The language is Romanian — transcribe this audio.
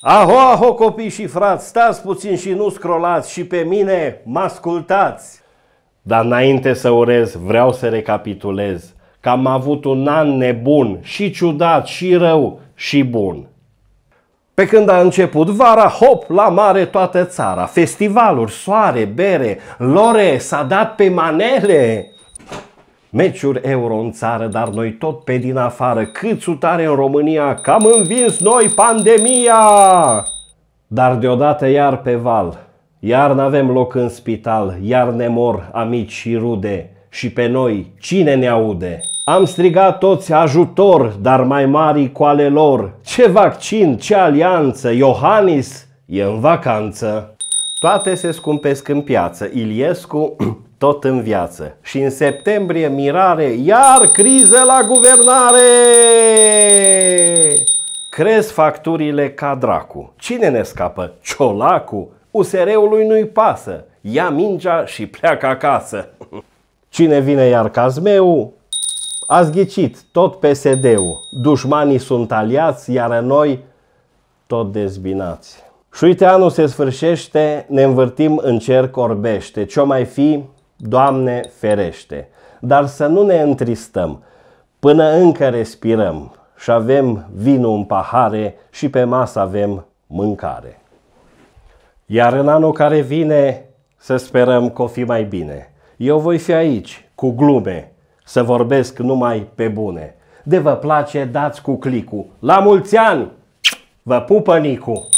Aho, aho, copii și frați, stați puțin și nu scrolați și pe mine mă ascultați! Dar înainte să urez, vreau să recapitulez că am avut un an nebun și ciudat și rău și bun. Pe când a început vara, hop, la mare toată țara, festivaluri, soare, bere, lore, s-a dat pe manele meciuri euro în țară, dar noi tot pe din afară. Cât sutare în România, că am învins noi pandemia! Dar deodată iar pe val, iar n-avem loc în spital, iar ne mor amici și rude. Și pe noi, cine ne aude? Am strigat toți ajutor, dar mai mari cu ale lor. Ce vaccin, ce alianță, Iohannis e în vacanță. Toate se scumpesc în piață, Iliescu tot în viață. Și în septembrie, mirare, iar criză la guvernare! Crez facturile ca dracu. Cine ne scapă? Ciolacu? USR-ului nu-i pasă. Ia mingea și pleacă acasă. Cine vine iar cazmeu? Ați ghicit, tot PSD-ul. Dușmanii sunt aliați, iar noi tot dezbinați. Și uite, anul se sfârșește, ne învârtim în cer corbește, Ce mai fi? Doamne ferește! Dar să nu ne întristăm, până încă respirăm și avem vinul în pahare și pe masă avem mâncare. Iar în anul care vine, să sperăm că o fi mai bine. Eu voi fi aici, cu glume, să vorbesc numai pe bune. De vă place, dați cu clicul. La mulți ani! Vă pupă Nicu!